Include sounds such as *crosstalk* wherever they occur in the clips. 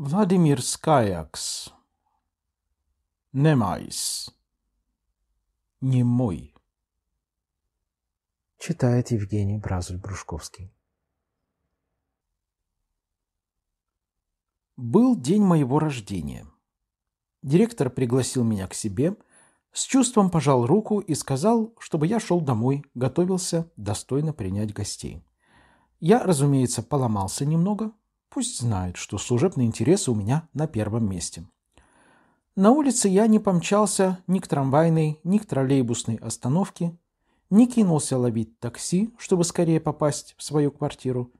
Vladimir Skajaks Немайс мой. Читает Евгений Бразуль-Брушковский Был день моего рождения. Директор пригласил меня к себе, с чувством пожал руку и сказал, чтобы я шел домой, готовился достойно принять гостей. Я, разумеется, поломался немного, Пусть знает, что служебные интересы у меня на первом месте. На улице я не помчался ни к трамвайной, ни к троллейбусной остановке, не кинулся ловить такси, чтобы скорее попасть в свою квартиру.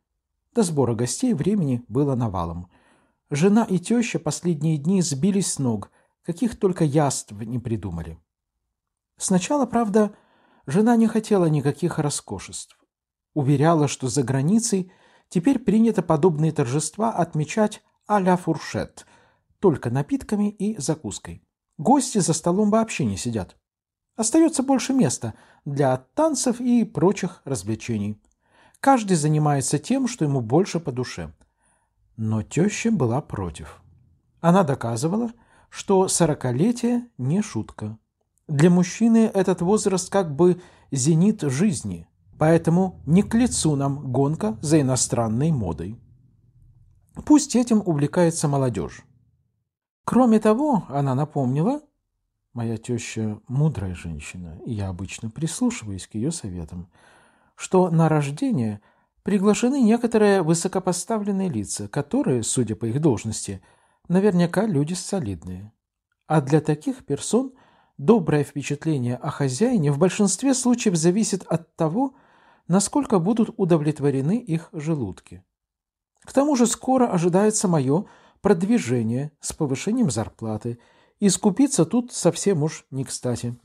До сбора гостей времени было навалом. Жена и теща последние дни сбились с ног, каких только яств не придумали. Сначала, правда, жена не хотела никаких роскошеств. Уверяла, что за границей Теперь принято подобные торжества отмечать а-ля фуршет, только напитками и закуской. Гости за столом вообще не сидят. Остается больше места для танцев и прочих развлечений. Каждый занимается тем, что ему больше по душе. Но теща была против. Она доказывала, что сорокалетие не шутка. Для мужчины этот возраст как бы зенит жизни – Поэтому не к лицу нам гонка за иностранной модой. Пусть этим увлекается молодежь. Кроме того, она напомнила, моя теща мудрая женщина, и я обычно прислушиваюсь к ее советам, что на рождение приглашены некоторые высокопоставленные лица, которые, судя по их должности, наверняка люди солидные. А для таких персон доброе впечатление о хозяине в большинстве случаев зависит от того, насколько будут удовлетворены их желудки. К тому же скоро ожидается мое продвижение с повышением зарплаты, и скупиться тут совсем уж не кстати.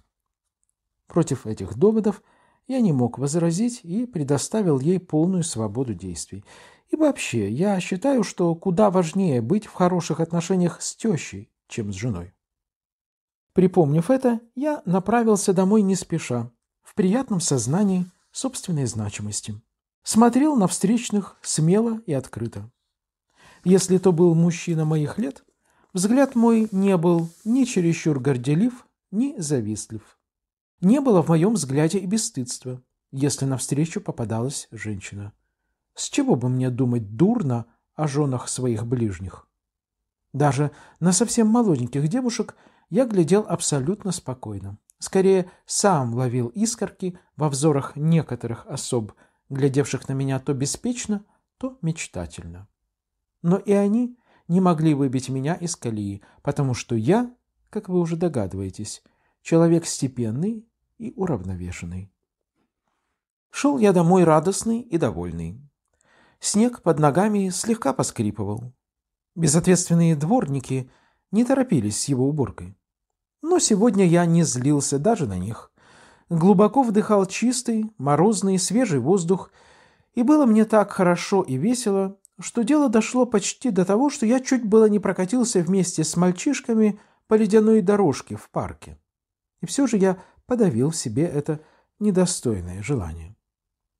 Против этих доводов я не мог возразить и предоставил ей полную свободу действий. И вообще, я считаю, что куда важнее быть в хороших отношениях с тещей, чем с женой. Припомнив это, я направился домой не спеша, в приятном сознании собственной значимости. Смотрел на встречных смело и открыто. Если то был мужчина моих лет, взгляд мой не был ни чересчур горделив, ни завистлив. Не было в моем взгляде и бесстыдства, если навстречу попадалась женщина. С чего бы мне думать дурно о женах своих ближних? Даже на совсем молоденьких девушек – я глядел абсолютно спокойно. Скорее, сам ловил искорки во взорах некоторых особ, глядевших на меня то беспечно, то мечтательно. Но и они не могли выбить меня из колеи, потому что я, как вы уже догадываетесь, человек степенный и уравновешенный. Шел я домой радостный и довольный. Снег под ногами слегка поскрипывал. Безответственные дворники – не торопились с его уборкой. Но сегодня я не злился даже на них. Глубоко вдыхал чистый, морозный, свежий воздух, и было мне так хорошо и весело, что дело дошло почти до того, что я чуть было не прокатился вместе с мальчишками по ледяной дорожке в парке. И все же я подавил в себе это недостойное желание.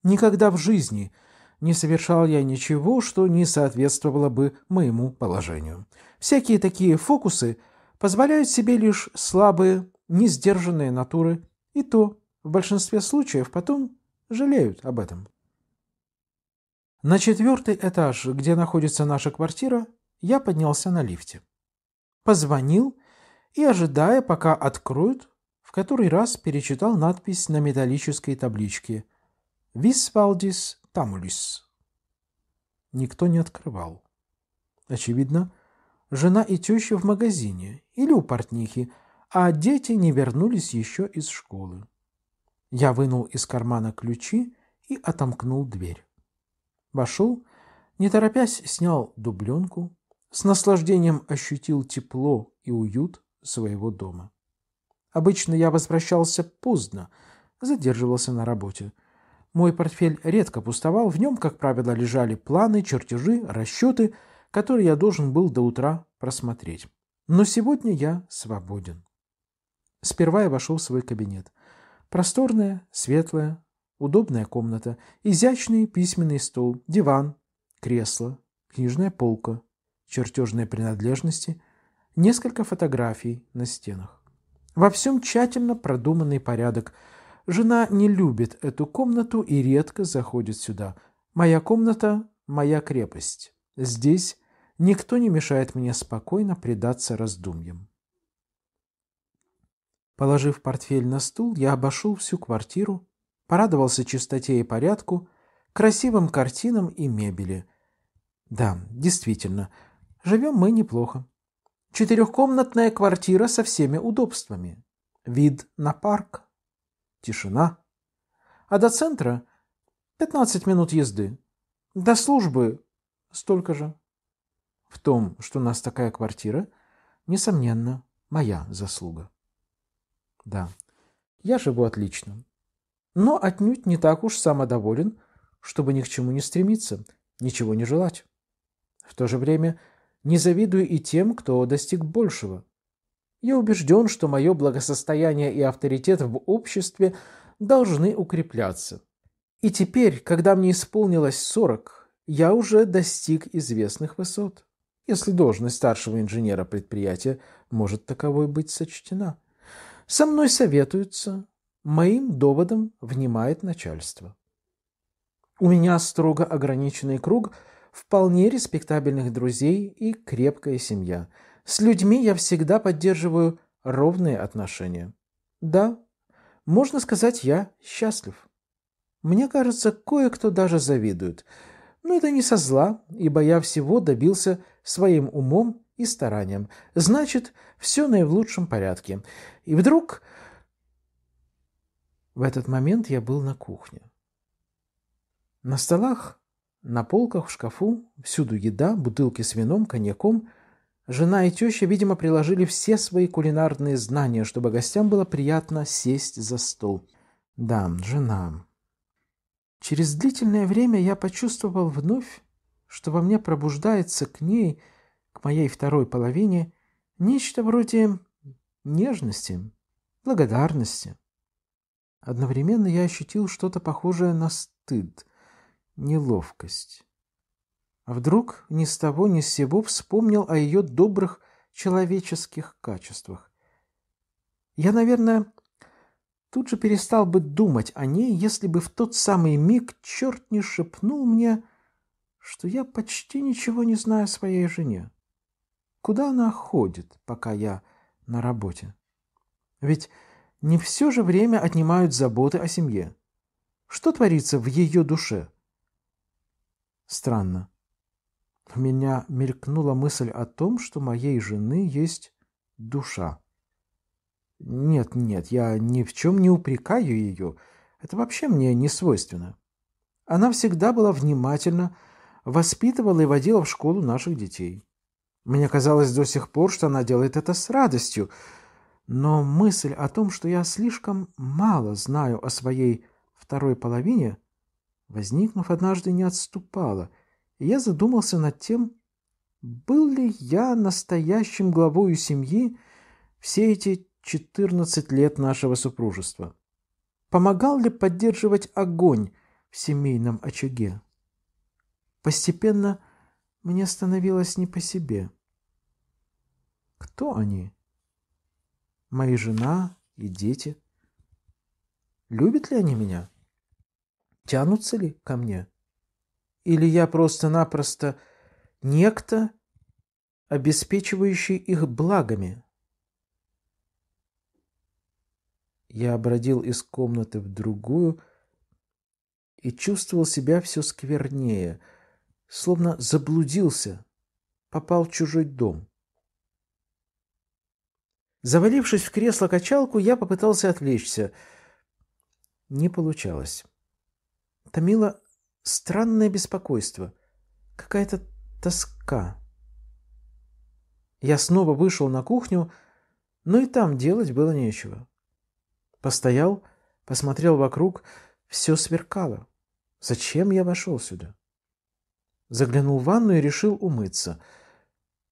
Никогда в жизни не совершал я ничего, что не соответствовало бы моему положению. Всякие такие фокусы позволяют себе лишь слабые, несдержанные натуры, и то в большинстве случаев потом жалеют об этом. На четвертый этаж, где находится наша квартира, я поднялся на лифте. Позвонил и, ожидая, пока откроют, в который раз перечитал надпись на металлической табличке «Висвалдис Тамулис». Никто не открывал. Очевидно, жена и теща в магазине или у портнихи, а дети не вернулись еще из школы. Я вынул из кармана ключи и отомкнул дверь. Вошел, не торопясь, снял дубленку, с наслаждением ощутил тепло и уют своего дома. Обычно я возвращался поздно, задерживался на работе. Мой портфель редко пустовал, в нем, как правило, лежали планы, чертежи, расчеты – который я должен был до утра просмотреть. Но сегодня я свободен. Сперва я вошел в свой кабинет. Просторная, светлая, удобная комната, изящный письменный стол, диван, кресло, книжная полка, чертежные принадлежности, несколько фотографий на стенах. Во всем тщательно продуманный порядок. Жена не любит эту комнату и редко заходит сюда. Моя комната – моя крепость. Здесь Никто не мешает мне спокойно предаться раздумьям. Положив портфель на стул, я обошел всю квартиру, порадовался чистоте и порядку, красивым картинам и мебели. Да, действительно, живем мы неплохо. Четырехкомнатная квартира со всеми удобствами. Вид на парк. Тишина. А до центра 15 минут езды. До службы столько же в том, что у нас такая квартира, несомненно, моя заслуга. Да, я живу отлично, но отнюдь не так уж самодоволен, чтобы ни к чему не стремиться, ничего не желать. В то же время не завидую и тем, кто достиг большего. Я убежден, что мое благосостояние и авторитет в обществе должны укрепляться. И теперь, когда мне исполнилось сорок, я уже достиг известных высот если должность старшего инженера предприятия может таковой быть сочтена. Со мной советуются, моим доводом внимает начальство. У меня строго ограниченный круг вполне респектабельных друзей и крепкая семья. С людьми я всегда поддерживаю ровные отношения. Да, можно сказать, я счастлив. Мне кажется, кое-кто даже завидует – но это не со зла, ибо я всего добился своим умом и старанием. Значит, все наилучшем порядке. И вдруг... В этот момент я был на кухне. На столах, на полках, в шкафу, всюду еда, бутылки с вином, коньяком. Жена и теща, видимо, приложили все свои кулинарные знания, чтобы гостям было приятно сесть за стол. Да, жена. Через длительное время я почувствовал вновь, что во мне пробуждается к ней, к моей второй половине, нечто вроде нежности, благодарности. Одновременно я ощутил что-то похожее на стыд, неловкость. А вдруг ни с того ни с сего вспомнил о ее добрых человеческих качествах. Я, наверное, тут же перестал бы думать о ней, если бы в тот самый миг черт не шепнул мне, что я почти ничего не знаю о своей жене. Куда она ходит, пока я на работе? Ведь не все же время отнимают заботы о семье. Что творится в ее душе? Странно. У меня мелькнула мысль о том, что моей жены есть душа. Нет, нет, я ни в чем не упрекаю ее. Это вообще мне не свойственно. Она всегда была внимательна, воспитывала и водила в школу наших детей. Мне казалось до сих пор, что она делает это с радостью, но мысль о том, что я слишком мало знаю о своей второй половине, возникнув однажды, не отступала, и я задумался над тем, был ли я настоящим главою семьи все эти 14 лет нашего супружества. Помогал ли поддерживать огонь в семейном очаге? Постепенно мне становилось не по себе. Кто они? Моя жена и дети. Любят ли они меня? Тянутся ли ко мне? Или я просто-напросто некто, обеспечивающий их благами? Я бродил из комнаты в другую и чувствовал себя все сквернее, словно заблудился, попал в чужой дом. Завалившись в кресло-качалку, я попытался отвлечься. Не получалось. Томило странное беспокойство, какая-то тоска. Я снова вышел на кухню, но и там делать было нечего. Постоял, посмотрел вокруг, все сверкало. Зачем я вошел сюда? Заглянул в ванну и решил умыться.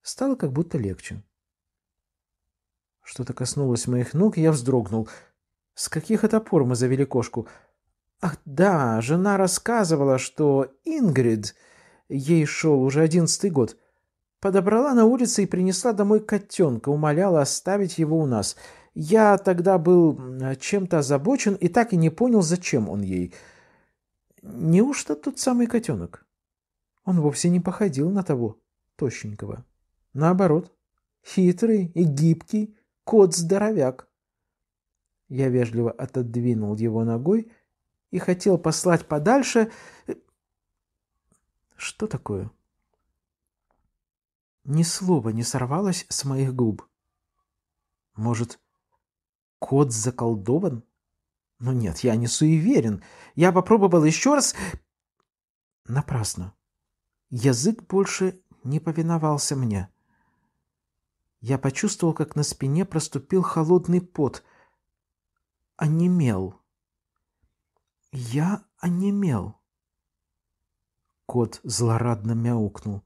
Стало как будто легче. Что-то коснулось моих ног, и я вздрогнул. С каких это пор мы завели кошку? Ах да, жена рассказывала, что Ингрид, ей шел уже одиннадцатый год, подобрала на улице и принесла домой котенка, умоляла оставить его у нас — я тогда был чем-то озабочен и так и не понял, зачем он ей. Неужто тот самый котенок? Он вовсе не походил на того тощенького. Наоборот, хитрый и гибкий кот-здоровяк. Я вежливо отодвинул его ногой и хотел послать подальше. Что такое? Ни слова не сорвалось с моих губ. Может, Кот заколдован? Ну нет, я не суеверен. Я попробовал еще раз. Напрасно. Язык больше не повиновался мне. Я почувствовал, как на спине проступил холодный пот. Онемел. Я онемел. Кот злорадно мяукнул.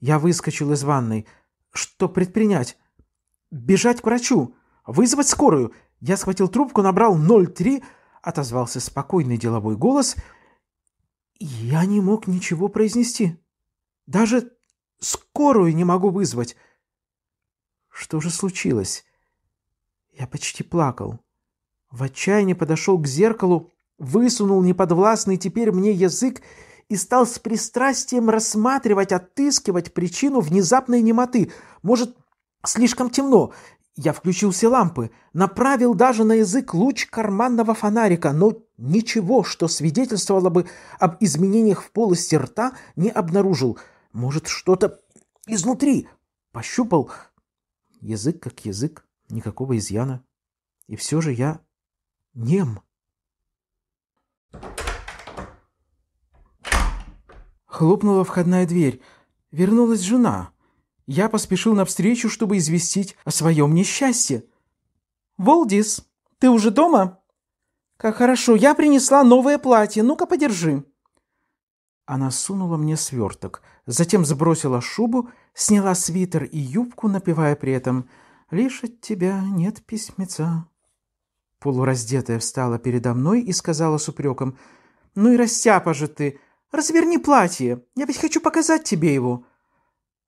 Я выскочил из ванной. Что предпринять? Бежать к врачу! «Вызвать скорую!» Я схватил трубку, набрал 03, отозвался спокойный деловой голос. Я не мог ничего произнести. Даже скорую не могу вызвать. Что же случилось? Я почти плакал. В отчаянии подошел к зеркалу, высунул неподвластный теперь мне язык и стал с пристрастием рассматривать, отыскивать причину внезапной немоты. Может, слишком темно, я включил все лампы, направил даже на язык луч карманного фонарика, но ничего, что свидетельствовало бы об изменениях в полости рта, не обнаружил. Может, что-то изнутри. Пощупал. Язык как язык, никакого изъяна. И все же я нем. Хлопнула входная дверь. Вернулась жена. Я поспешил навстречу, чтобы известить о своем несчастье. «Волдис, ты уже дома?» «Как хорошо, я принесла новое платье, ну-ка подержи». Она сунула мне сверток, затем сбросила шубу, сняла свитер и юбку, напевая при этом «Лишь от тебя нет письмеца». Полураздетая встала передо мной и сказала с упреком «Ну и растяпа же ты! Разверни платье! Я ведь хочу показать тебе его!»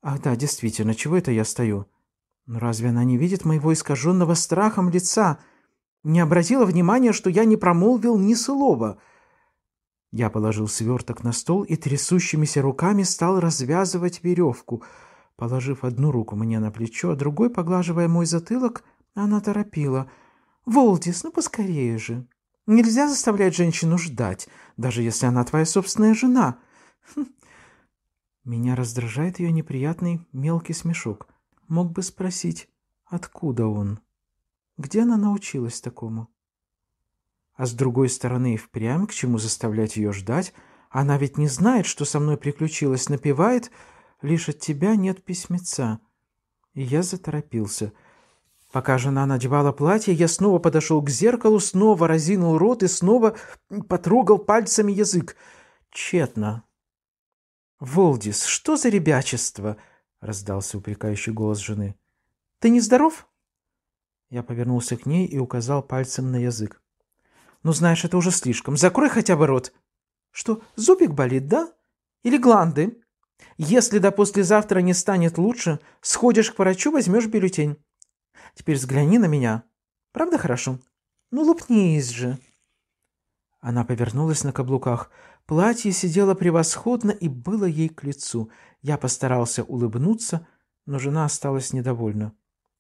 Ах да, действительно, чего это я стою? Ну, разве она не видит моего искаженного страхом лица? Не обратила внимания, что я не промолвил ни слова. Я положил сверток на стол и трясущимися руками стал развязывать веревку. Положив одну руку мне на плечо, а другой, поглаживая мой затылок, она торопила. «Волдис, ну поскорее же! Нельзя заставлять женщину ждать, даже если она твоя собственная жена. Меня раздражает ее неприятный мелкий смешок. Мог бы спросить, откуда он? Где она научилась такому? А с другой стороны, впрямь, к чему заставлять ее ждать? Она ведь не знает, что со мной приключилось, напевает «Лишь от тебя нет письмеца». И я заторопился. Пока жена надевала платье, я снова подошел к зеркалу, снова разинул рот и снова потрогал пальцами язык. Тщетно. «Волдис, что за ребячество?» — раздался упрекающий голос жены. «Ты не здоров?» Я повернулся к ней и указал пальцем на язык. «Ну, знаешь, это уже слишком. Закрой хотя бы рот!» «Что, зубик болит, да? Или гланды? Если до послезавтра не станет лучше, сходишь к врачу, возьмешь бюллетень. Теперь взгляни на меня. Правда хорошо? Ну, лупнись же!» Она повернулась на каблуках, Платье сидело превосходно и было ей к лицу. Я постарался улыбнуться, но жена осталась недовольна.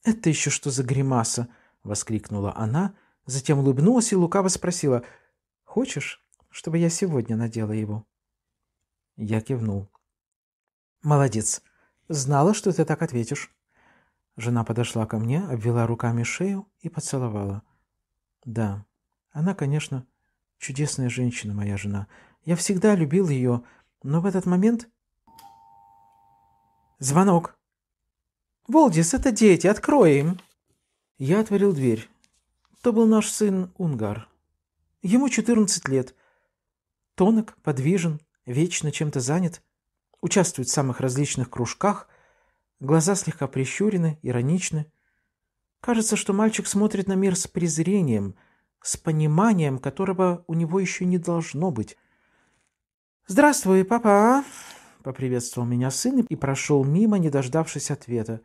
«Это еще что за гримаса?» — воскликнула она, затем улыбнулась и лукаво спросила. «Хочешь, чтобы я сегодня надела его?» Я кивнул. «Молодец. Знала, что ты так ответишь». Жена подошла ко мне, обвела руками шею и поцеловала. «Да, она, конечно, чудесная женщина, моя жена». Я всегда любил ее, но в этот момент... Звонок. «Волдис, это дети, открой им!» Я отворил дверь. То был наш сын Унгар. Ему 14 лет. Тонок, подвижен, вечно чем-то занят, участвует в самых различных кружках, глаза слегка прищурены, ироничны. Кажется, что мальчик смотрит на мир с презрением, с пониманием, которого у него еще не должно быть. «Здравствуй, папа!» а?» — поприветствовал меня сын и прошел мимо, не дождавшись ответа.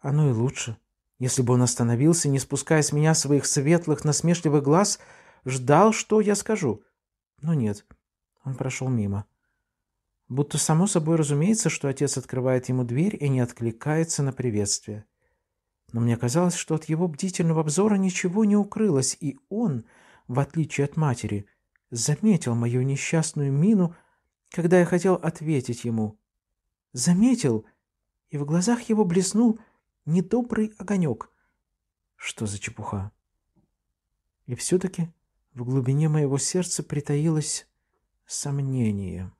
Оно и лучше. Если бы он остановился, не спуская с меня своих светлых, насмешливых глаз, ждал, что я скажу. Но нет, он прошел мимо. Будто само собой разумеется, что отец открывает ему дверь и не откликается на приветствие. Но мне казалось, что от его бдительного обзора ничего не укрылось, и он, в отличие от матери — заметил мою несчастную мину, когда я хотел ответить ему. Заметил, и в глазах его блеснул недобрый огонек. Что за чепуха? И все-таки в глубине моего сердца притаилось сомнение.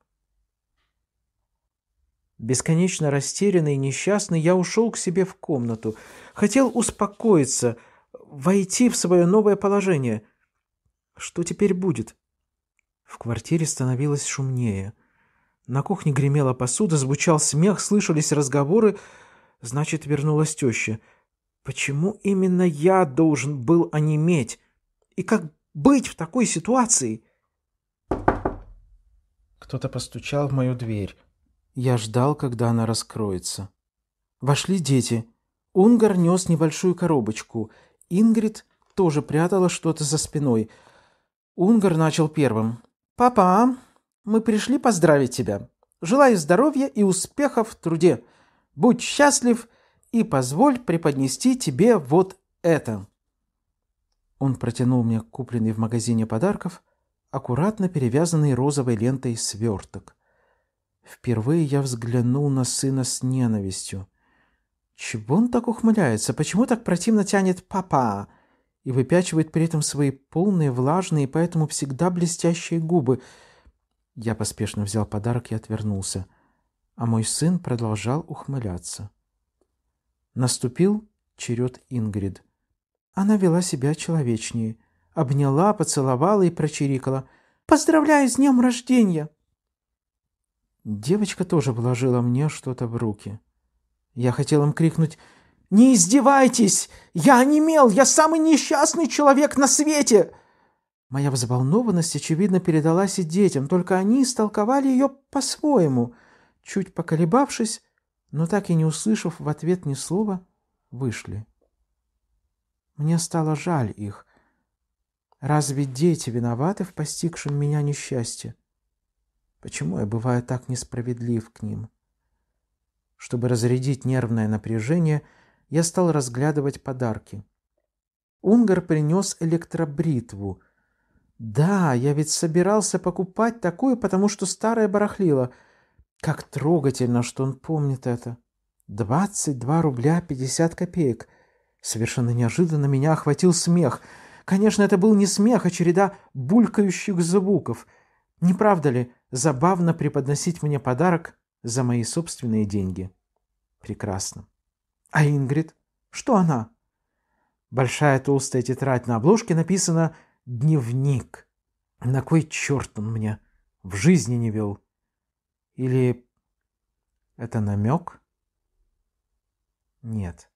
Бесконечно растерянный и несчастный, я ушел к себе в комнату. Хотел успокоиться, войти в свое новое положение. Что теперь будет? В квартире становилось шумнее. На кухне гремела посуда, звучал смех, слышались разговоры. Значит, вернулась теща. Почему именно я должен был онеметь? И как быть в такой ситуации? Кто-то постучал в мою дверь. Я ждал, когда она раскроется. Вошли дети. Унгар нес небольшую коробочку. Ингрид тоже прятала что-то за спиной. Унгар начал первым. «Папа, а? мы пришли поздравить тебя. Желаю здоровья и успехов в труде. Будь счастлив и позволь преподнести тебе вот это». Он протянул мне купленный в магазине подарков аккуратно перевязанный розовой лентой сверток. Впервые я взглянул на сына с ненавистью. Чего он так ухмыляется? Почему так противно тянет «папа»? и выпячивает при этом свои полные, влажные и поэтому всегда блестящие губы. Я поспешно взял подарок и отвернулся, а мой сын продолжал ухмыляться. Наступил черед Ингрид. Она вела себя человечнее, обняла, поцеловала и прочирикала. «Поздравляю с днем рождения!» Девочка тоже вложила мне что-то в руки. Я хотел им крикнуть «Не издевайтесь! Я онемел! Я самый несчастный человек на свете!» Моя взволнованность, очевидно, передалась и детям, только они истолковали ее по-своему. Чуть поколебавшись, но так и не услышав в ответ ни слова, вышли. Мне стало жаль их. Разве дети виноваты в постигшем меня несчастье? Почему я бываю так несправедлив к ним? Чтобы разрядить нервное напряжение — я стал разглядывать подарки. Унгар принес электробритву. Да, я ведь собирался покупать такую, потому что старая барахлила. Как трогательно, что он помнит это. 22 рубля 50 копеек. Совершенно неожиданно меня охватил смех. Конечно, это был не смех, а череда булькающих звуков. Не правда ли, забавно преподносить мне подарок за мои собственные деньги? Прекрасно. А Ингрид? Что она? Большая толстая тетрадь на обложке написана «Дневник». На кой черт он меня в жизни не вел? Или это намек? Нет,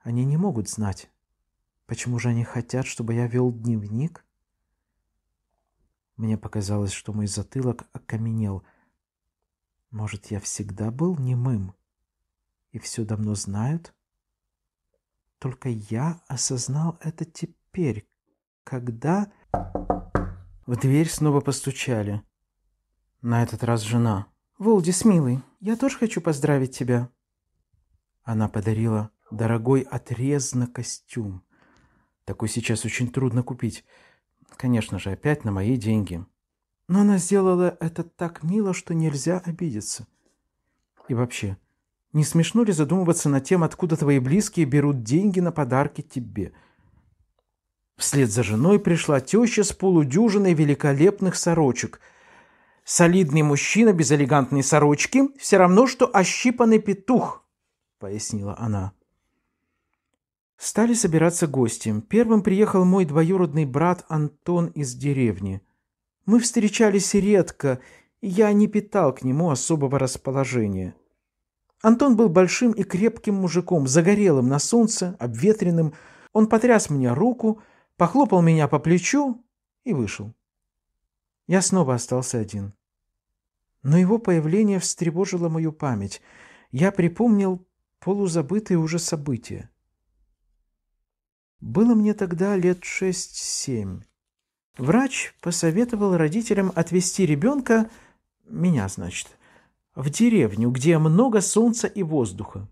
они не могут знать. Почему же они хотят, чтобы я вел дневник? Мне показалось, что мой затылок окаменел. Может, я всегда был немым? и все давно знают. Только я осознал это теперь, когда... В дверь снова постучали. На этот раз жена. «Волдис, милый, я тоже хочу поздравить тебя». Она подарила дорогой отрез на костюм. Такой сейчас очень трудно купить. Конечно же, опять на мои деньги. Но она сделала это так мило, что нельзя обидеться. И вообще, не смешно ли задумываться над тем, откуда твои близкие берут деньги на подарки тебе? Вслед за женой пришла теща с полудюжиной великолепных сорочек. «Солидный мужчина без элегантной сорочки — все равно, что ощипанный петух», — пояснила она. Стали собираться гости. Первым приехал мой двоюродный брат Антон из деревни. Мы встречались редко, и я не питал к нему особого расположения. Антон был большим и крепким мужиком, загорелым на солнце, обветренным. Он потряс мне руку, похлопал меня по плечу и вышел. Я снова остался один. Но его появление встревожило мою память. Я припомнил полузабытые уже события. Было мне тогда лет шесть-семь. Врач посоветовал родителям отвезти ребенка, меня, значит, в деревню, где много солнца и воздуха.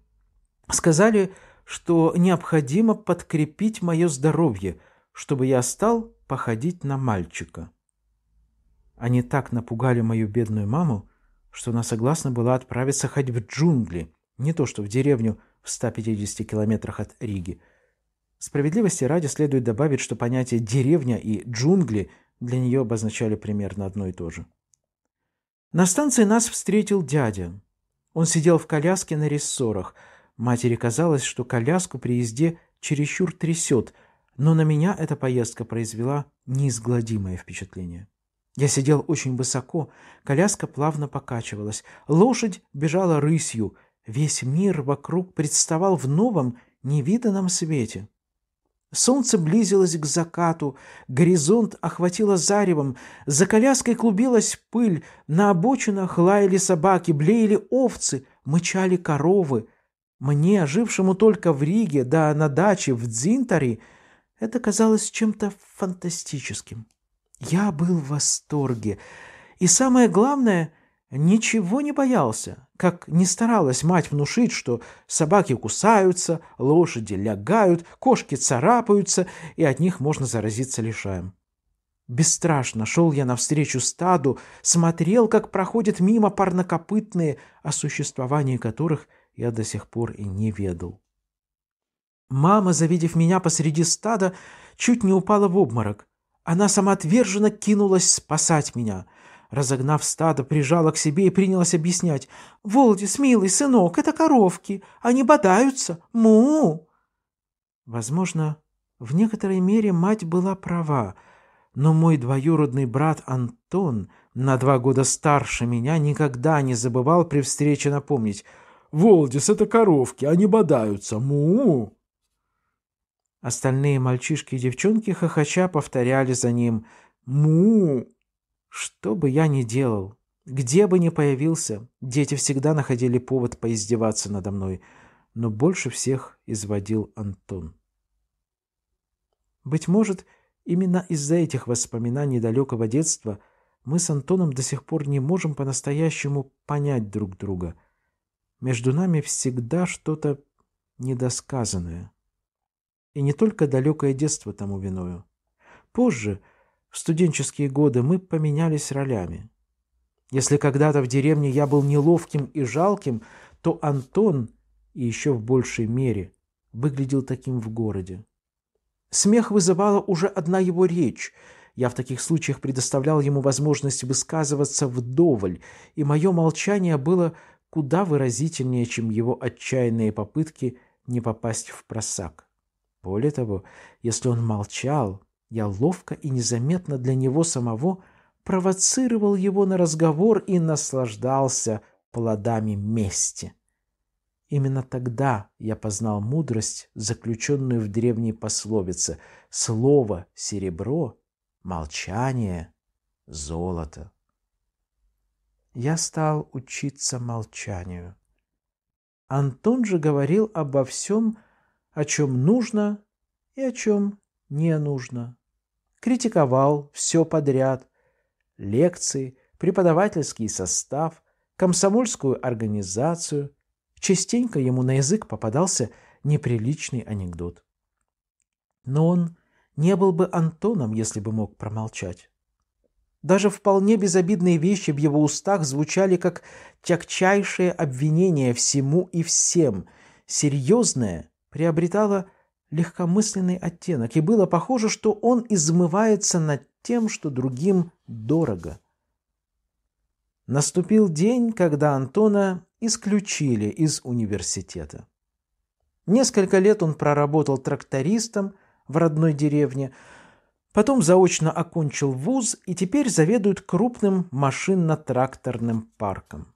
Сказали, что необходимо подкрепить мое здоровье, чтобы я стал походить на мальчика. Они так напугали мою бедную маму, что она согласна была отправиться ходить в джунгли, не то что в деревню в 150 километрах от Риги. Справедливости ради следует добавить, что понятие «деревня» и «джунгли» для нее обозначали примерно одно и то же. На станции нас встретил дядя. Он сидел в коляске на рессорах. Матери казалось, что коляску при езде чересчур трясет, но на меня эта поездка произвела неизгладимое впечатление. Я сидел очень высоко, коляска плавно покачивалась, лошадь бежала рысью, весь мир вокруг представал в новом, невиданном свете. Солнце близилось к закату, горизонт охватило заревом, за коляской клубилась пыль, на обочинах лаяли собаки, блеяли овцы, мычали коровы. Мне, жившему только в Риге, да на даче в Дзинтаре, это казалось чем-то фантастическим. Я был в восторге. И самое главное — ничего не боялся, как не старалась мать внушить, что собаки кусаются, лошади лягают, кошки царапаются, и от них можно заразиться лишаем. Бесстрашно шел я навстречу стаду, смотрел, как проходят мимо парнокопытные, о существовании которых я до сих пор и не ведал. Мама, завидев меня посреди стада, чуть не упала в обморок. Она самоотверженно кинулась спасать меня — Разогнав стадо, прижала к себе и принялась объяснять. «Волдис, милый сынок, это коровки. Они бодаются. Му!» Возможно, в некоторой мере мать была права, но мой двоюродный брат Антон, на два года старше меня, никогда не забывал при встрече напомнить. «Волдис, это коровки, они бодаются. Му!» Остальные мальчишки и девчонки хохоча повторяли за ним «Му!». Что бы я ни делал, где бы ни появился, дети всегда находили повод поиздеваться надо мной, но больше всех изводил Антон. Быть может, именно из-за этих воспоминаний далекого детства мы с Антоном до сих пор не можем по-настоящему понять друг друга. Между нами всегда что-то недосказанное. И не только далекое детство тому виною. Позже – в студенческие годы мы поменялись ролями. Если когда-то в деревне я был неловким и жалким, то Антон, и еще в большей мере, выглядел таким в городе. Смех вызывала уже одна его речь. Я в таких случаях предоставлял ему возможность высказываться вдоволь, и мое молчание было куда выразительнее, чем его отчаянные попытки не попасть в просак. Более того, если он молчал, я ловко и незаметно для него самого провоцировал его на разговор и наслаждался плодами мести. Именно тогда я познал мудрость, заключенную в древней пословице «Слово – серебро, молчание – золото». Я стал учиться молчанию. Антон же говорил обо всем, о чем нужно и о чем не нужно критиковал все подряд. Лекции, преподавательский состав, комсомольскую организацию. Частенько ему на язык попадался неприличный анекдот. Но он не был бы Антоном, если бы мог промолчать. Даже вполне безобидные вещи в его устах звучали как тягчайшее обвинение всему и всем. Серьезное приобретало легкомысленный оттенок, и было похоже, что он измывается над тем, что другим дорого. Наступил день, когда Антона исключили из университета. Несколько лет он проработал трактористом в родной деревне, потом заочно окончил вуз и теперь заведует крупным машинно-тракторным парком.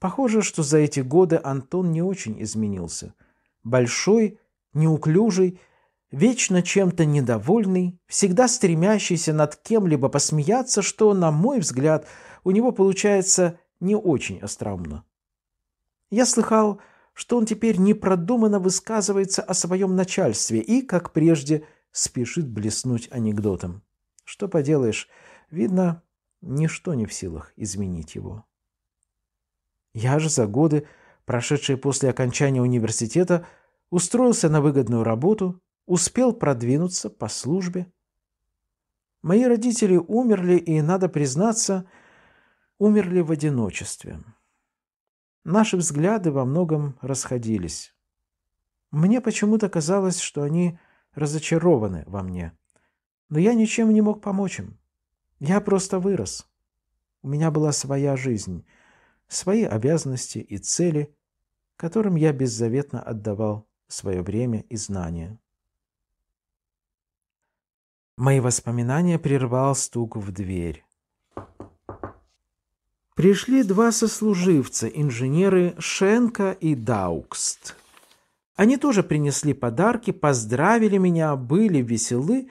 Похоже, что за эти годы Антон не очень изменился. Большой неуклюжий, вечно чем-то недовольный, всегда стремящийся над кем-либо посмеяться, что, на мой взгляд, у него получается не очень остроумно. Я слыхал, что он теперь непродуманно высказывается о своем начальстве и, как прежде, спешит блеснуть анекдотом. Что поделаешь, видно, ничто не в силах изменить его. Я же за годы, прошедшие после окончания университета, устроился на выгодную работу, успел продвинуться по службе. Мои родители умерли и, надо признаться, умерли в одиночестве. Наши взгляды во многом расходились. Мне почему-то казалось, что они разочарованы во мне. Но я ничем не мог помочь им. Я просто вырос. У меня была своя жизнь, свои обязанности и цели, которым я беззаветно отдавал свое время и знания. Мои воспоминания прервал стук в дверь. Пришли два сослуживца, инженеры Шенка и Даукст. Они тоже принесли подарки, поздравили меня, были веселы.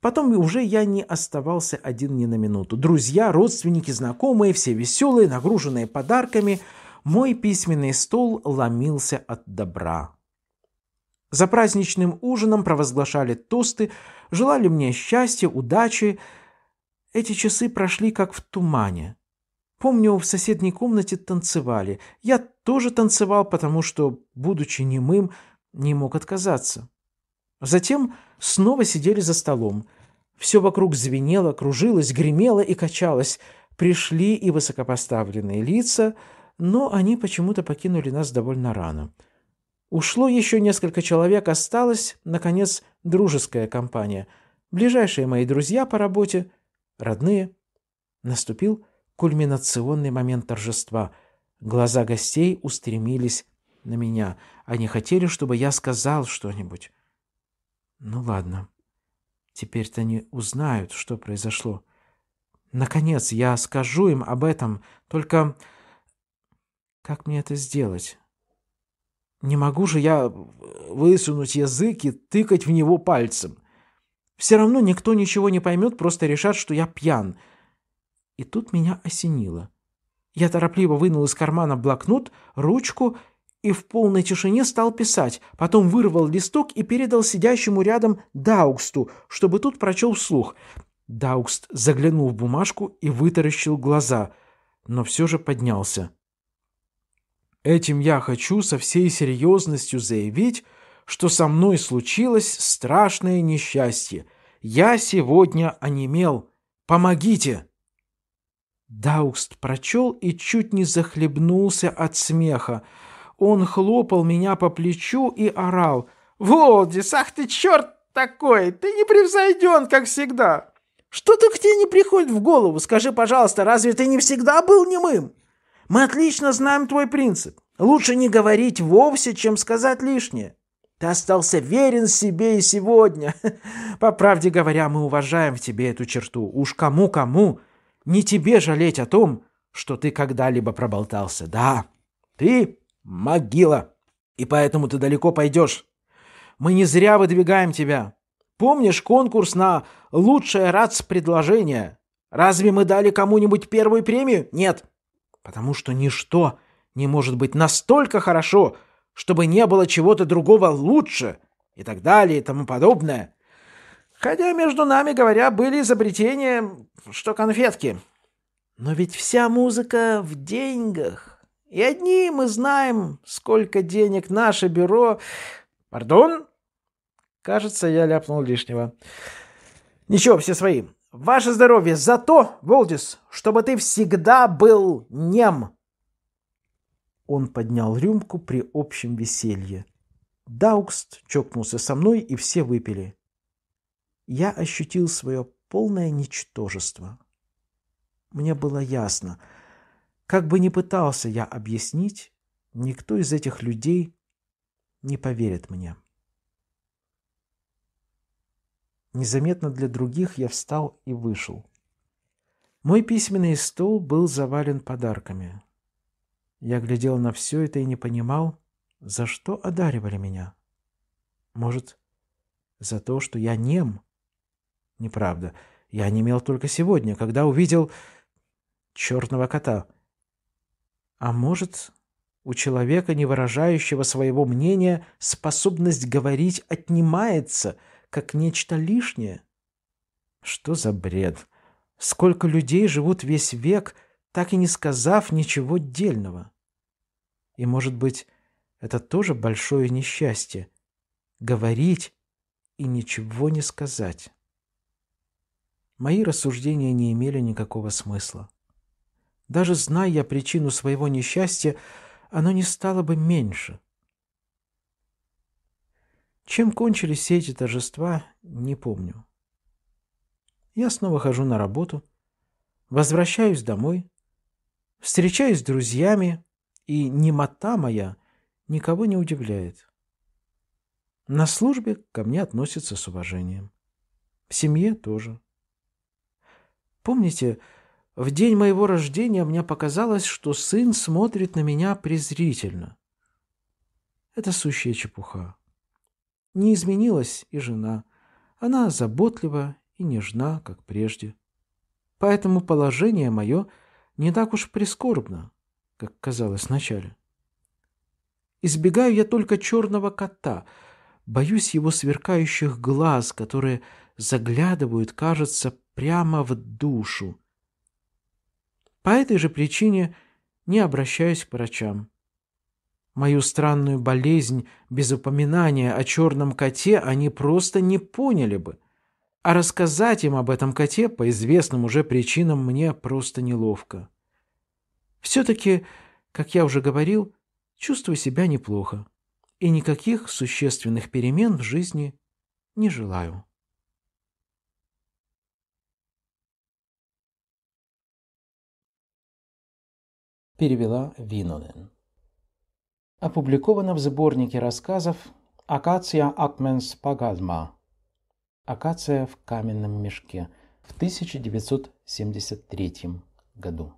Потом уже я не оставался один ни на минуту. Друзья, родственники, знакомые, все веселые, нагруженные подарками. Мой письменный стол ломился от добра. За праздничным ужином провозглашали тосты, желали мне счастья, удачи. Эти часы прошли как в тумане. Помню, в соседней комнате танцевали. Я тоже танцевал, потому что, будучи немым, не мог отказаться. Затем снова сидели за столом. Все вокруг звенело, кружилось, гремело и качалось. Пришли и высокопоставленные лица, но они почему-то покинули нас довольно рано — Ушло еще несколько человек, осталась, наконец, дружеская компания. Ближайшие мои друзья по работе, родные. Наступил кульминационный момент торжества. Глаза гостей устремились на меня. Они хотели, чтобы я сказал что-нибудь. Ну ладно. Теперь-то они узнают, что произошло. Наконец, я скажу им об этом. Только как мне это сделать? Не могу же я высунуть язык и тыкать в него пальцем. Все равно никто ничего не поймет, просто решат, что я пьян. И тут меня осенило. Я торопливо вынул из кармана блокнот, ручку и в полной тишине стал писать. Потом вырвал листок и передал сидящему рядом Даугсту, чтобы тут прочел вслух. Даугст заглянул в бумажку и вытаращил глаза, но все же поднялся. Этим я хочу со всей серьезностью заявить, что со мной случилось страшное несчастье. Я сегодня онемел. Помогите!» Даукст прочел и чуть не захлебнулся от смеха. Он хлопал меня по плечу и орал. «Волдис, ах ты черт такой! Ты не превзойден, как всегда! Что-то к тебе не приходит в голову. Скажи, пожалуйста, разве ты не всегда был немым?» Мы отлично знаем твой принцип. Лучше не говорить вовсе, чем сказать лишнее. Ты остался верен себе и сегодня. *laughs* По правде говоря, мы уважаем в тебе эту черту. Уж кому-кому. Не тебе жалеть о том, что ты когда-либо проболтался. Да, ты могила. И поэтому ты далеко пойдешь. Мы не зря выдвигаем тебя. Помнишь конкурс на лучшее РАЦ-предложение? Разве мы дали кому-нибудь первую премию? Нет потому что ничто не может быть настолько хорошо, чтобы не было чего-то другого лучше и так далее и тому подобное. Хотя, между нами говоря, были изобретения, что конфетки. Но ведь вся музыка в деньгах. И одни мы знаем, сколько денег наше бюро... Пардон? Кажется, я ляпнул лишнего. Ничего, все свои. Ваше здоровье за то, Волдис, чтобы ты всегда был нем!» Он поднял рюмку при общем веселье. Даугст чокнулся со мной, и все выпили. Я ощутил свое полное ничтожество. Мне было ясно. Как бы ни пытался я объяснить, никто из этих людей не поверит мне. Незаметно для других я встал и вышел. Мой письменный стол был завален подарками. Я глядел на все это и не понимал, за что одаривали меня. Может, за то, что я нем? Неправда. Я немел только сегодня, когда увидел черного кота. А может, у человека, не выражающего своего мнения, способность говорить отнимается — как нечто лишнее? Что за бред? Сколько людей живут весь век, так и не сказав ничего дельного? И, может быть, это тоже большое несчастье — говорить и ничего не сказать. Мои рассуждения не имели никакого смысла. Даже зная я причину своего несчастья, оно не стало бы меньше — чем кончились все эти торжества, не помню. Я снова хожу на работу, возвращаюсь домой, встречаюсь с друзьями, и немота моя никого не удивляет. На службе ко мне относятся с уважением. В семье тоже. Помните, в день моего рождения мне показалось, что сын смотрит на меня презрительно. Это сущая чепуха. Не изменилась и жена. Она заботлива и нежна, как прежде. Поэтому положение мое не так уж прискорбно, как казалось вначале. Избегаю я только черного кота, боюсь его сверкающих глаз, которые заглядывают, кажется, прямо в душу. По этой же причине не обращаюсь к врачам. Мою странную болезнь без упоминания о черном коте они просто не поняли бы. А рассказать им об этом коте по известным уже причинам мне просто неловко. Все-таки, как я уже говорил, чувствую себя неплохо. И никаких существенных перемен в жизни не желаю. Перевела Виноден опубликовано в сборнике рассказов «Акация Акменс Пагазма» «Акация в каменном мешке» в 1973 году.